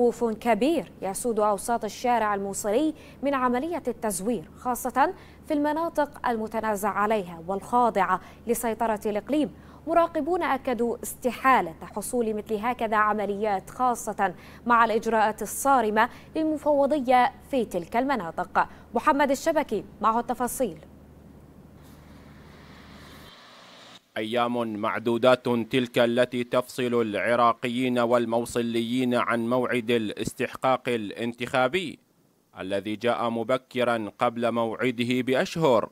خوف كبير يسود أوساط الشارع الموصلي من عملية التزوير خاصة في المناطق المتنازع عليها والخاضعة لسيطرة الإقليم مراقبون أكدوا استحالة حصول مثل هكذا عمليات خاصة مع الإجراءات الصارمة للمفوضية في تلك المناطق محمد الشبكي معه التفاصيل أيام معدودات تلك التي تفصل العراقيين والموصليين عن موعد الاستحقاق الانتخابي الذي جاء مبكرا قبل موعده بأشهر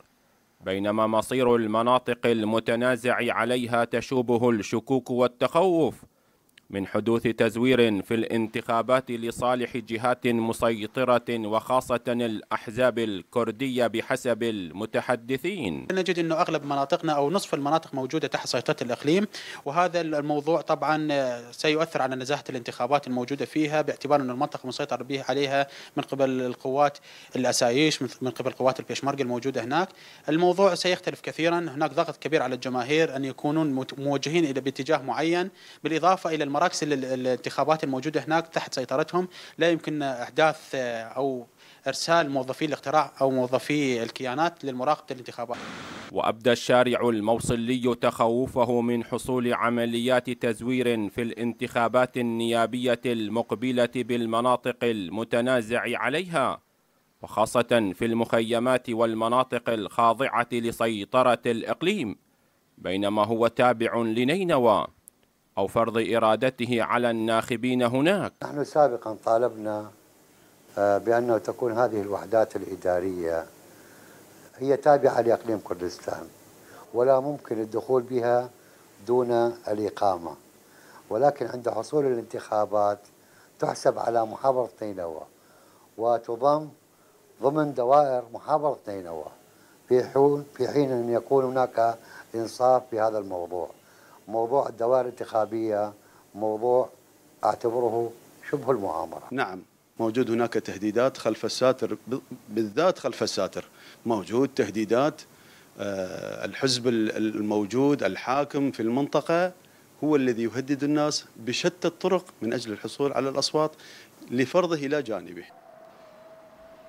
بينما مصير المناطق المتنازع عليها تشوبه الشكوك والتخوف من حدوث تزوير في الانتخابات لصالح جهات مسيطرة وخاصة الأحزاب الكردية بحسب المتحدثين نجد أن أغلب مناطقنا أو نصف المناطق موجودة تحت سيطرة الإقليم وهذا الموضوع طبعا سيؤثر على نزاهة الانتخابات الموجودة فيها باعتبار أن المنطقة مسيطر به عليها من قبل القوات الأسايش من قبل قوات البيشمارك الموجودة هناك الموضوع سيختلف كثيرا هناك ضغط كبير على الجماهير أن يكونون موجهين إلى باتجاه معين بالإضافة إلى مراكز الانتخابات الموجوده هناك تحت سيطرتهم لا يمكن احداث آه، او ارسال موظفي الاقتراع او موظفي الكيانات للمراقبه الانتخابات. وابدى الشارع الموصلي تخوفه من حصول عمليات تزوير في الانتخابات النيابيه المقبله بالمناطق المتنازع عليها وخاصه في المخيمات والمناطق الخاضعه لسيطره الاقليم بينما هو تابع لنينوى أو فرض إرادته على الناخبين هناك نحن سابقا طالبنا آه، بأن تكون هذه الوحدات الإدارية هي تابعة لإقليم كردستان ولا ممكن الدخول بها دون الإقامة ولكن عند حصول الانتخابات تحسب على محافظة نينوى وتضم ضمن دوائر محافظة نينوى في حين أن يكون هناك إنصاف في هذا الموضوع موضوع الدوائر الانتخابية موضوع أعتبره شبه المؤامرة نعم موجود هناك تهديدات خلف الساتر بالذات خلف الساتر موجود تهديدات آه، الحزب الموجود الحاكم في المنطقة هو الذي يهدد الناس بشتى الطرق من أجل الحصول على الأصوات لفرضه إلى جانبه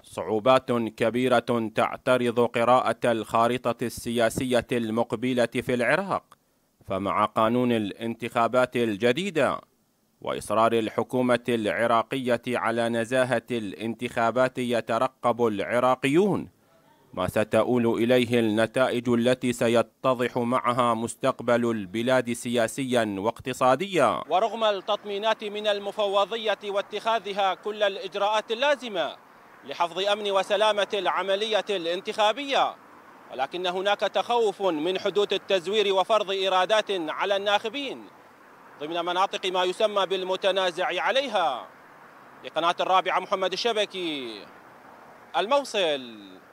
صعوبات كبيرة تعترض قراءة الخارطة السياسية المقبلة في العراق فمع قانون الانتخابات الجديدة وإصرار الحكومة العراقية على نزاهة الانتخابات يترقب العراقيون ما ستؤول إليه النتائج التي سيتضح معها مستقبل البلاد سياسيا واقتصاديا ورغم التطمينات من المفوضية واتخاذها كل الإجراءات اللازمة لحفظ أمن وسلامة العملية الانتخابية ولكن هناك تخوف من حدوث التزوير وفرض إيرادات على الناخبين ضمن مناطق ما يسمى بالمتنازع عليها لقناة الرابعة محمد الشبكي الموصل